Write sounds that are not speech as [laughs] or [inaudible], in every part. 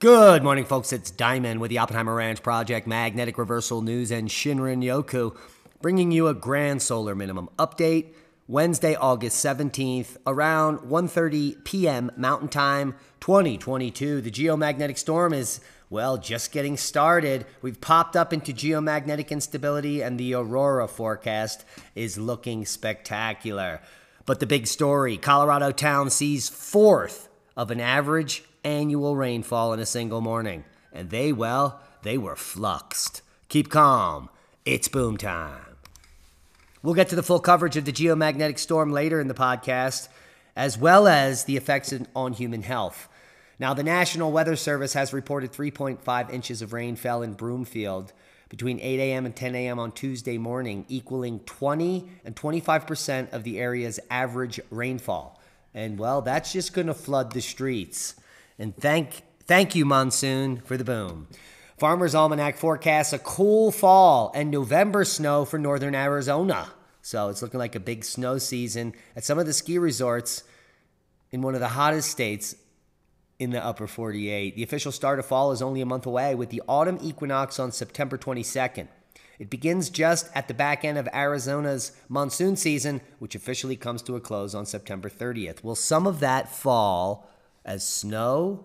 Good morning, folks. It's Diamond with the Oppenheimer Ranch Project, Magnetic Reversal News, and Shinrin Yoku, bringing you a grand solar minimum update Wednesday, August 17th, around 1.30 p.m. Mountain Time 2022. The geomagnetic storm is, well, just getting started. We've popped up into geomagnetic instability, and the aurora forecast is looking spectacular. But the big story Colorado town sees fourth of an average annual rainfall in a single morning. And they, well, they were fluxed. Keep calm. It's boom time. We'll get to the full coverage of the geomagnetic storm later in the podcast, as well as the effects on human health. Now, the National Weather Service has reported 3.5 inches of rain fell in Broomfield between 8 a.m. and 10 a.m. on Tuesday morning, equaling 20 and 25% of the area's average rainfall. And well, that's just going to flood the streets. And thank, thank you, Monsoon, for the boom. Farmer's Almanac forecasts a cool fall and November snow for northern Arizona. So it's looking like a big snow season at some of the ski resorts in one of the hottest states in the upper 48. The official start of fall is only a month away with the autumn equinox on September 22nd. It begins just at the back end of Arizona's monsoon season, which officially comes to a close on September 30th. Will some of that fall as snow?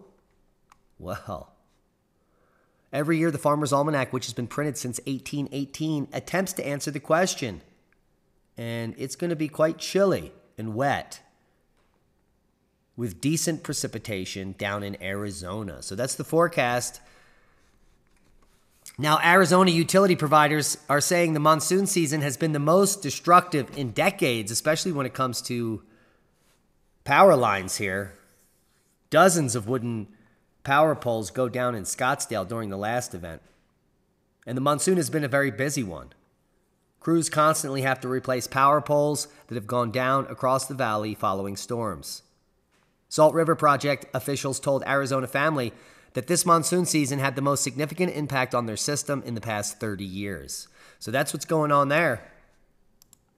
Well. Every year, the Farmer's Almanac, which has been printed since 1818, attempts to answer the question. And it's going to be quite chilly and wet with decent precipitation down in Arizona. So that's the forecast. Now, Arizona utility providers are saying the monsoon season has been the most destructive in decades, especially when it comes to power lines here. Dozens of wooden power poles go down in Scottsdale during the last event. And the monsoon has been a very busy one. Crews constantly have to replace power poles that have gone down across the valley following storms. Salt River Project officials told Arizona Family that this monsoon season had the most significant impact on their system in the past 30 years. So that's what's going on there.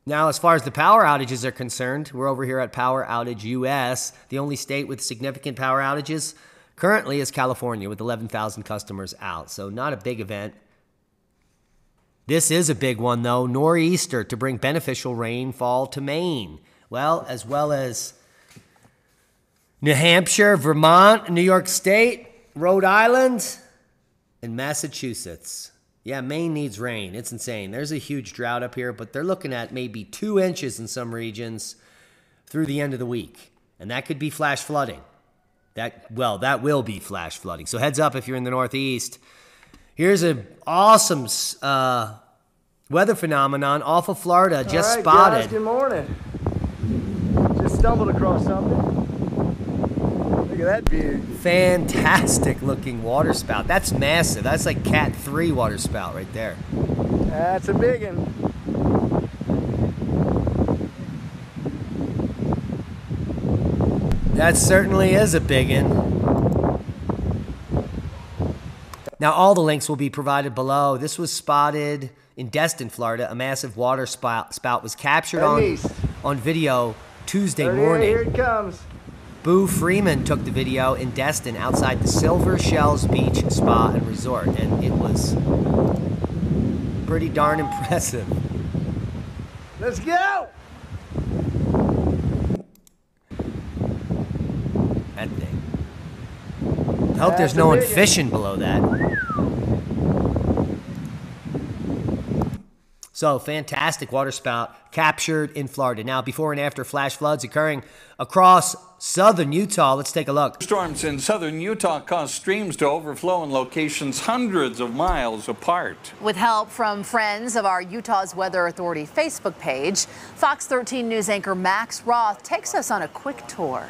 Now, as far as the power outages are concerned, we're over here at Power Outage US. The only state with significant power outages currently is California with 11,000 customers out. So, not a big event. This is a big one, though nor'easter to bring beneficial rainfall to Maine. Well, as well as New Hampshire, Vermont, New York State, Rhode Island, and Massachusetts. Yeah, Maine needs rain. It's insane. There's a huge drought up here, but they're looking at maybe two inches in some regions through the end of the week. And that could be flash flooding. That well, that will be flash flooding. So heads up if you're in the Northeast. Here's an awesome uh, weather phenomenon off of Florida, just spotted. Guys, good morning. Just stumbled across something that view. Fantastic looking waterspout. That's massive. That's like Cat 3 waterspout right there. That's a big one. That certainly is a big one. Now all the links will be provided below. This was spotted in Destin, Florida. A massive water spout, spout was captured on, on video Tuesday morning. Here it comes. Boo Freeman took the video in Destin outside the Silver Shells Beach Spa and Resort, and it was pretty darn impressive. Let's go! That thing. I hope there's no one fishing below that. So fantastic waterspout captured in Florida. Now, before and after flash floods occurring across southern Utah. Let's take a look. Storms in southern Utah caused streams to overflow in locations hundreds of miles apart. With help from friends of our Utah's Weather Authority Facebook page, Fox 13 News anchor Max Roth takes us on a quick tour.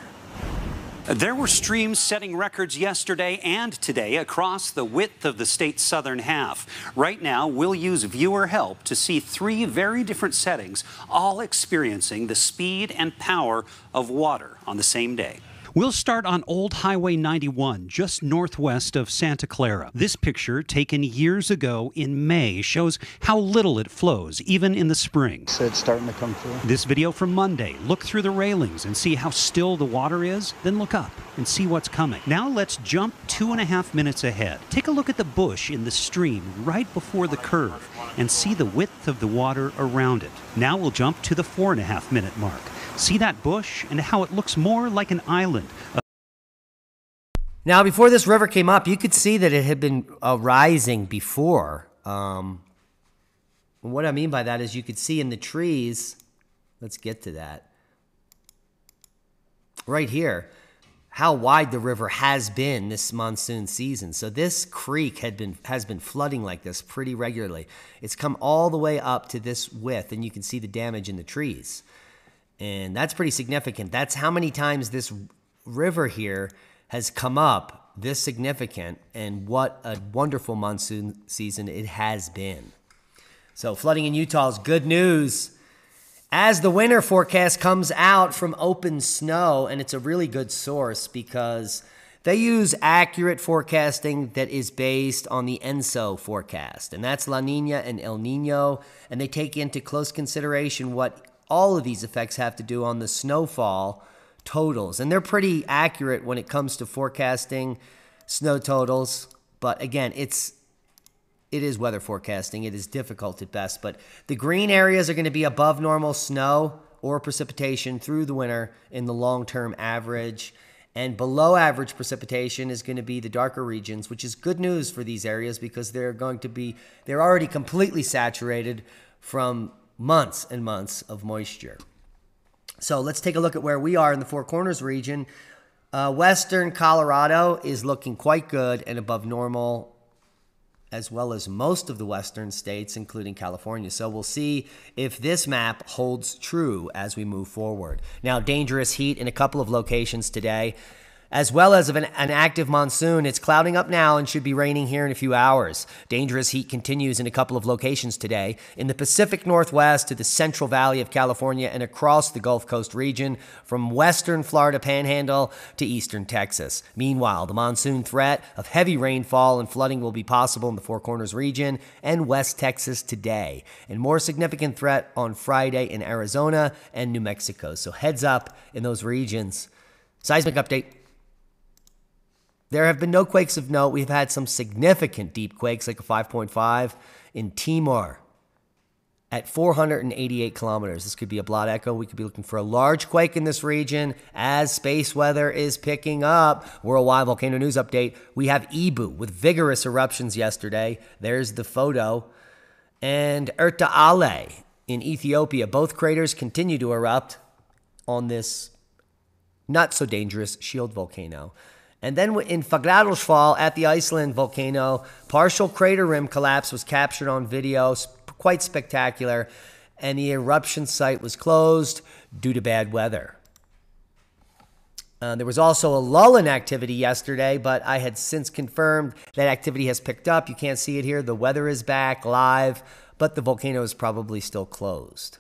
There were streams setting records yesterday and today across the width of the state's southern half. Right now, we'll use viewer help to see three very different settings, all experiencing the speed and power of water on the same day. We'll start on Old Highway 91, just northwest of Santa Clara. This picture, taken years ago in May, shows how little it flows, even in the spring. So it's starting to come through. This video from Monday, look through the railings and see how still the water is, then look up and see what's coming. Now let's jump two and a half minutes ahead. Take a look at the bush in the stream right before the curve and see the width of the water around it. Now we'll jump to the four and a half minute mark. See that bush and how it looks more like an island. Now, before this river came up, you could see that it had been uh, rising before. Um, what I mean by that is you could see in the trees, let's get to that, right here, how wide the river has been this monsoon season. So this creek had been has been flooding like this pretty regularly. It's come all the way up to this width, and you can see the damage in the trees. And that's pretty significant. That's how many times this river here has come up this significant, and what a wonderful monsoon season it has been. So, flooding in Utah is good news. As the winter forecast comes out from Open Snow, and it's a really good source because they use accurate forecasting that is based on the ENSO forecast, and that's La Nina and El Nino, and they take into close consideration what all of these effects have to do on the snowfall totals. And they're pretty accurate when it comes to forecasting snow totals. But again, it's it is weather forecasting. It is difficult at best, but the green areas are going to be above normal snow or precipitation through the winter in the long-term average. And below average precipitation is going to be the darker regions, which is good news for these areas because they're going to be they're already completely saturated from months and months of moisture. So let's take a look at where we are in the Four Corners region. Uh, Western Colorado is looking quite good and above normal, as well as most of the Western states, including California. So we'll see if this map holds true as we move forward. Now, dangerous heat in a couple of locations today as well as of an, an, active monsoon. It's clouding up now and should be raining here in a few hours. Dangerous heat continues in a couple of locations today in the Pacific Northwest to the Central Valley of California and across the Gulf Coast region from western Florida panhandle to eastern Texas. Meanwhile, the monsoon threat of heavy rainfall and flooding will be possible in the Four Corners region and West Texas today, and more significant threat on Friday in Arizona and New Mexico. So heads up in those regions. Seismic update. There have been no quakes of note. We've had some significant deep quakes, like a 5.5 in Timor at 488 kilometers. This could be a blot echo. We could be looking for a large quake in this region as space weather is picking up. Worldwide volcano news update. We have Ibu with vigorous eruptions yesterday. There's the photo. And Erta Ale in Ethiopia. Both craters continue to erupt on this not so dangerous shield volcano. And then in Fagradalsfall at the Iceland volcano, partial crater rim collapse was captured on video, quite spectacular, and the eruption site was closed due to bad weather. Uh, there was also a lull in activity yesterday, but I had since confirmed that activity has picked up. You can't see it here. The weather is back live, but the volcano is probably still closed.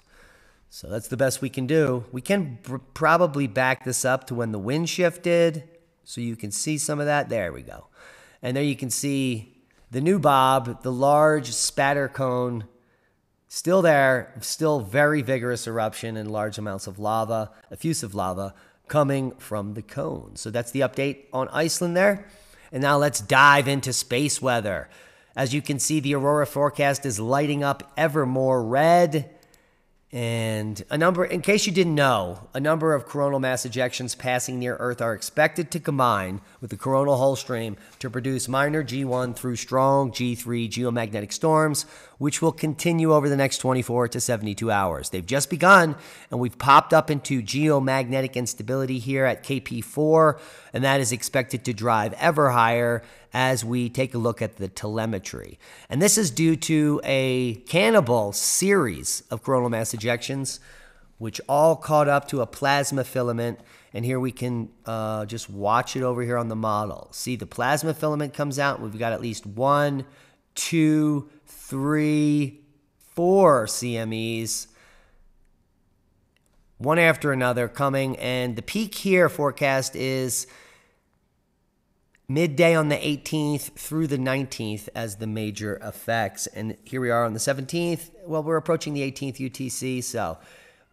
So that's the best we can do. We can pr- probably back this up to when the wind shifted so you can see some of that. There we go. And there you can see the new bob, the large spatter cone, still there, still very vigorous eruption and large amounts of lava, effusive lava coming from the cone. So that's the update on Iceland there. And now let's dive into space weather. As you can see, the aurora forecast is lighting up ever more red. And a number, in case you didn't know, a number of coronal mass ejections passing near Earth are expected to combine with the coronal hole stream to produce minor G1 through strong G3 geomagnetic storms, which will continue over the next 24 to 72 hours. They've just begun, and we've popped up into geomagnetic instability here at KP4, and that is expected to drive ever higher as we take a look at the telemetry. And this is due to a cannibal series of coronal mass ejections, which all caught up to a plasma filament. And here we can uh, just watch it over here on the model. See, the plasma filament comes out. We've got at least one, two, three, four CMEs, one after another coming. And the peak here forecast is midday on the 18th through the 19th as the major effects. And here we are on the 17th. Well, we're approaching the 18th UTC, so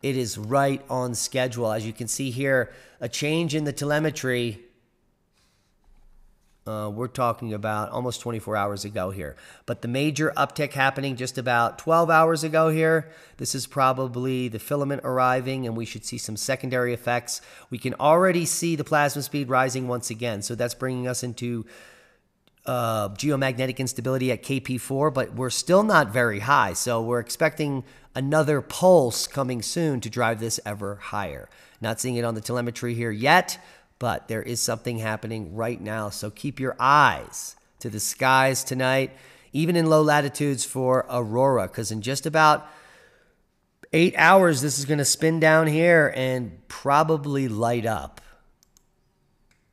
it is right on schedule. As you can see here, a change in the telemetry uh, we're talking about almost 24 hours ago here. But the major uptick happening just about 12 hours ago here. This is probably the filament arriving, and we should see some secondary effects. We can already see the plasma speed rising once again. So that's bringing us into uh, geomagnetic instability at KP4, but we're still not very high. So we're expecting another pulse coming soon to drive this ever higher. Not seeing it on the telemetry here yet, but there is something happening right now. So keep your eyes to the skies tonight, even in low latitudes for aurora, because in just about eight hours, this is going to spin down here and probably light up.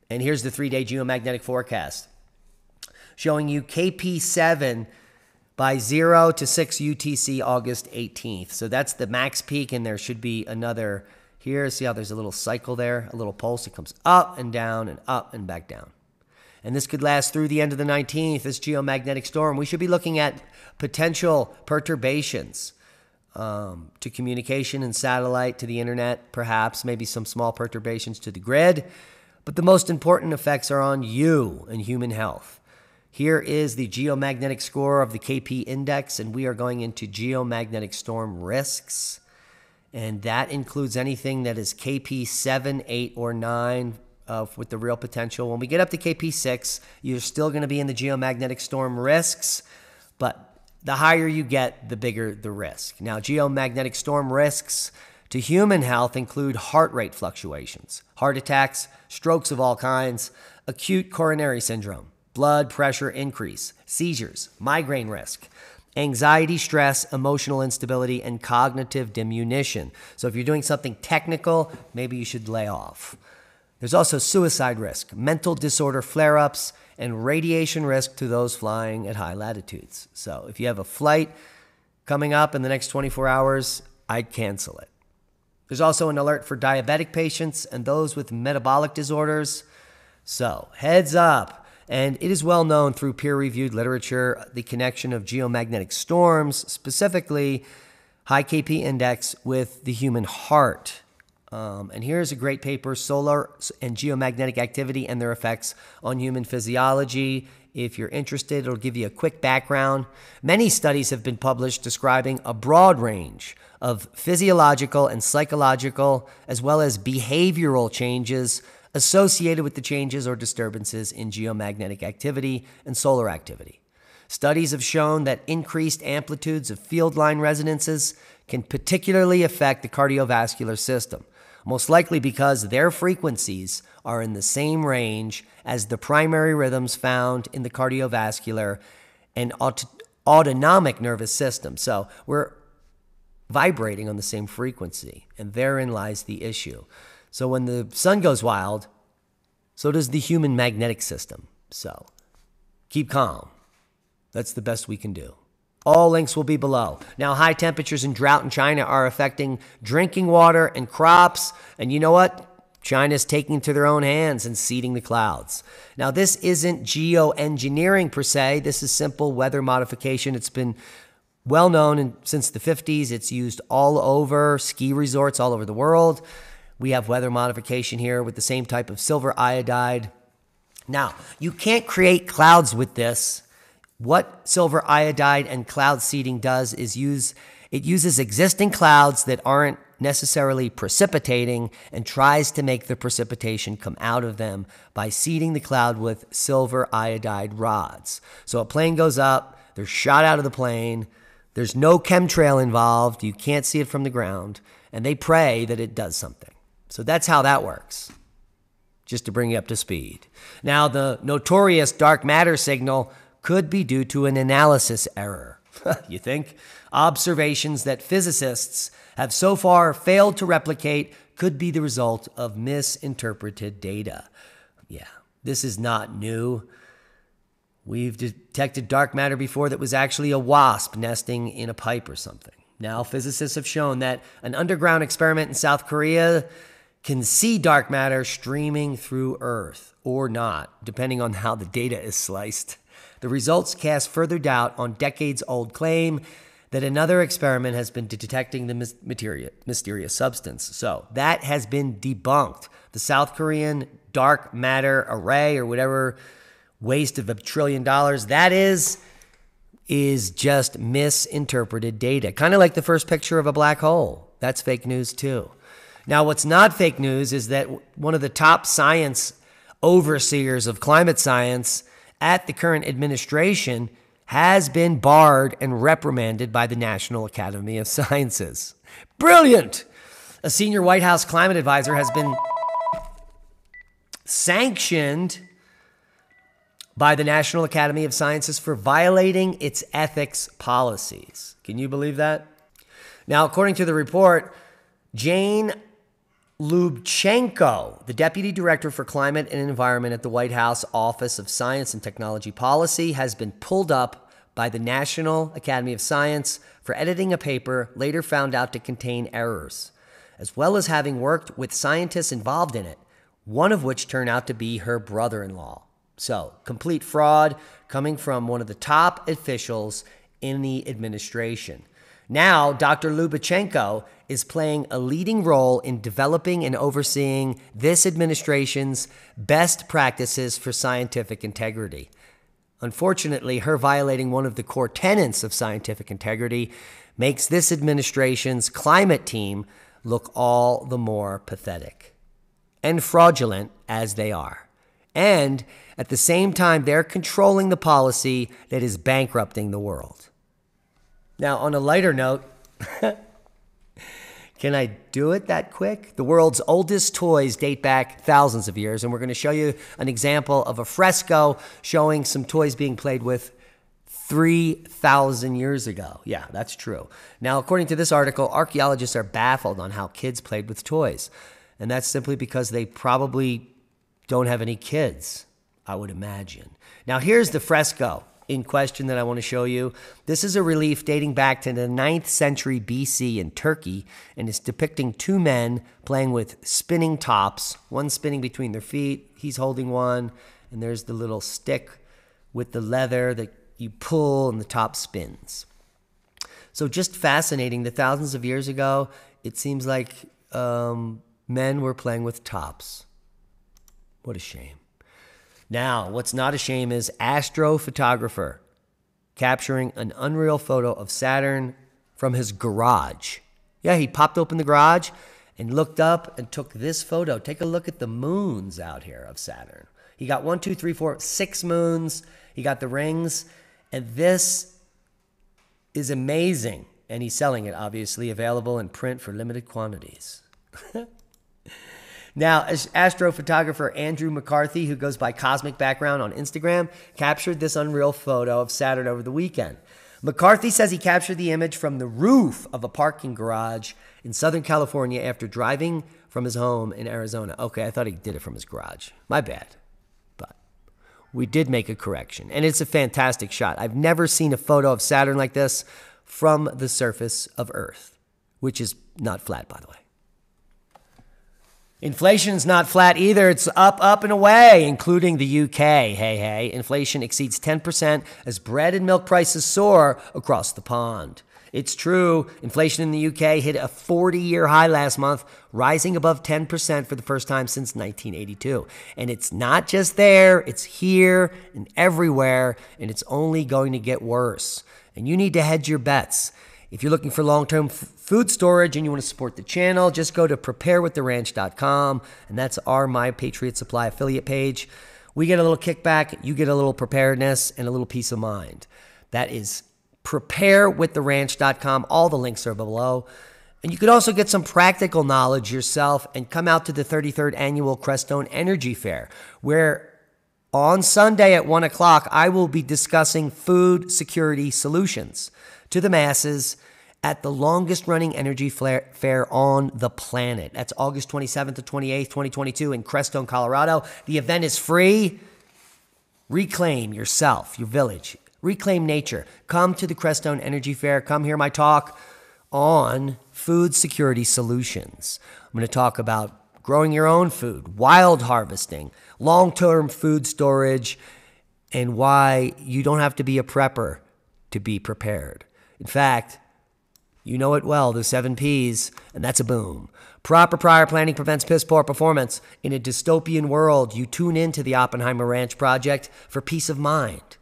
And here's the three day geomagnetic forecast showing you KP7 by 0 to 6 UTC August 18th. So that's the max peak, and there should be another here, see how there's a little cycle there, a little pulse. It comes up and down and up and back down. And this could last through the end of the 19th, this geomagnetic storm. We should be looking at potential perturbations um, to communication and satellite, to the internet, perhaps, maybe some small perturbations to the grid. But the most important effects are on you and human health. Here is the geomagnetic score of the KP index, and we are going into geomagnetic storm risks and that includes anything that is KP seven, eight, or nine. Uh, with the real potential. When we get up to KP6, you're still going to be in the geomagnetic storm risks, but the higher you get, the bigger the risk. Now, geomagnetic storm risks to human health include heart rate fluctuations, heart attacks, strokes of all kinds, acute coronary syndrome, blood pressure increase, seizures, migraine risk, anxiety, stress, emotional instability, and cognitive diminution. So if you're doing something technical, maybe you should lay off. There's also suicide risk, mental disorder flare ups, and radiation risk to those flying at high latitudes. So if you have a flight coming up in the next 24 hours, I'd cancel it. There's also an alert for diabetic patients and those with metabolic disorders. So heads up. And it is well known through peer reviewed literature the connection of geomagnetic storms, specifically high KP index, with the human heart. Um, and here's a great paper Solar and Geomagnetic Activity and Their Effects on Human Physiology. If you're interested, it'll give you a quick background. Many studies have been published describing a broad range of physiological and psychological, as well as behavioral changes associated with the changes or disturbances in geomagnetic activity and solar activity. Studies have shown that increased amplitudes of field line resonances can particularly affect the cardiovascular system, most likely because their frequencies are in the same range as the primary rhythms found in the cardiovascular and aut- autonomic nervous system. So we're vibrating on the same frequency, and therein lies the issue. So when the sun goes wild, so does the human magnetic system. So keep calm. That's the best we can do. All links will be below. Now, high temperatures and drought in China are affecting drinking water and crops. And you know what? China's taking to their own hands and seeding the clouds. Now, this isn't geoengineering per se. This is simple weather modification. It's been well known since the 50s. It's used all over ski resorts all over the world. We have weather modification here with the same type of silver iodide. Now, you can't create clouds with this. What silver iodide and cloud seeding does is use it uses existing clouds that aren't necessarily precipitating and tries to make the precipitation come out of them by seeding the cloud with silver iodide rods. So a plane goes up, they're shot out of the plane, there's no chemtrail involved, you can't see it from the ground, and they pray that it does something. So that's how that works, just to bring you up to speed. Now, the notorious dark matter signal could be due to an analysis error. [laughs] you think? Observations that physicists have so far failed to replicate could be the result of misinterpreted data. Yeah, this is not new. We've detected dark matter before that was actually a wasp nesting in a pipe or something. Now, physicists have shown that an underground experiment in South Korea can see dark matter streaming through Earth or not, depending on how the data is sliced. The results cast further doubt on decades old claim that another experiment has been detecting the mysterious substance. So that has been debunked. The South Korean dark matter array or whatever waste of a trillion dollars that is is just misinterpreted data. Kind of like the first picture of a black hole. That's fake news too. Now, what's not fake news is that one of the top science overseers of climate science at the current administration has been barred and reprimanded by the National Academy of Sciences. Brilliant! A senior White House climate advisor has been sanctioned by the National Academy of Sciences for violating its ethics policies. Can you believe that? Now, according to the report, Jane Lubchenko, the Deputy Director for Climate and Environment at the White House Office of Science and Technology Policy, has been pulled up by the National Academy of Science for editing a paper later found out to contain errors, as well as having worked with scientists involved in it, one of which turned out to be her brother in law. So, complete fraud coming from one of the top officials in the administration. Now, Dr. Lubachenko is playing a leading role in developing and overseeing this administration's best practices for scientific integrity. Unfortunately, her violating one of the core tenets of scientific integrity makes this administration's climate team look all the more pathetic and fraudulent as they are. And at the same time, they're controlling the policy that is bankrupting the world. Now, on a lighter note, [laughs] Can I do it that quick? The world's oldest toys date back thousands of years, and we're going to show you an example of a fresco showing some toys being played with 3,000 years ago. Yeah, that's true. Now, according to this article, archaeologists are baffled on how kids played with toys, and that's simply because they probably don't have any kids, I would imagine. Now, here's the fresco in question that I want to show you. This is a relief dating back to the 9th century BC in Turkey, and it's depicting two men playing with spinning tops, one spinning between their feet, he's holding one, and there's the little stick with the leather that you pull and the top spins. So just fascinating The thousands of years ago, it seems like um, men were playing with tops. What a shame. Now, what's not a shame is astrophotographer capturing an unreal photo of Saturn from his garage. Yeah, he popped open the garage and looked up and took this photo. Take a look at the moons out here of Saturn. He got one, two, three, four, six moons. He got the rings. And this is amazing. And he's selling it, obviously, available in print for limited quantities. [laughs] Now, as astrophotographer Andrew McCarthy, who goes by Cosmic Background on Instagram, captured this unreal photo of Saturn over the weekend. McCarthy says he captured the image from the roof of a parking garage in Southern California after driving from his home in Arizona. Okay, I thought he did it from his garage. My bad. But we did make a correction, and it's a fantastic shot. I've never seen a photo of Saturn like this from the surface of Earth, which is not flat, by the way. Inflation's not flat either. It's up, up, and away, including the UK. Hey, hey. Inflation exceeds 10% as bread and milk prices soar across the pond. It's true. Inflation in the UK hit a 40 year high last month, rising above 10% for the first time since 1982. And it's not just there, it's here and everywhere, and it's only going to get worse. And you need to hedge your bets. If you're looking for long term f- food storage and you want to support the channel, just go to preparewiththeranch.com and that's our My Patriot Supply affiliate page. We get a little kickback, you get a little preparedness and a little peace of mind. That is preparewiththeranch.com. All the links are below. And you could also get some practical knowledge yourself and come out to the 33rd annual Crestone Energy Fair, where on Sunday at 1 o'clock, I will be discussing food security solutions to the masses at the longest running energy fair on the planet. That's August 27th to 28th, 2022 in Crestone, Colorado. The event is free. Reclaim yourself, your village, reclaim nature. Come to the Crestone Energy Fair. Come hear my talk on food security solutions. I'm going to talk about growing your own food, wild harvesting, long term food storage, and why you don't have to be a prepper to be prepared. In fact, you know it well, the seven P's, and that's a boom. Proper prior planning prevents piss poor performance. In a dystopian world, you tune into the Oppenheimer Ranch Project for peace of mind.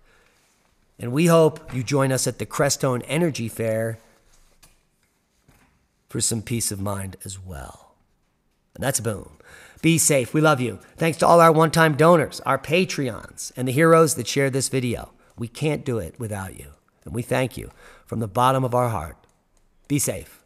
And we hope you join us at the Crestone Energy Fair for some peace of mind as well. And that's a boom. Be safe. We love you. Thanks to all our one time donors, our Patreons, and the heroes that share this video. We can't do it without you. And we thank you from the bottom of our heart. Be safe.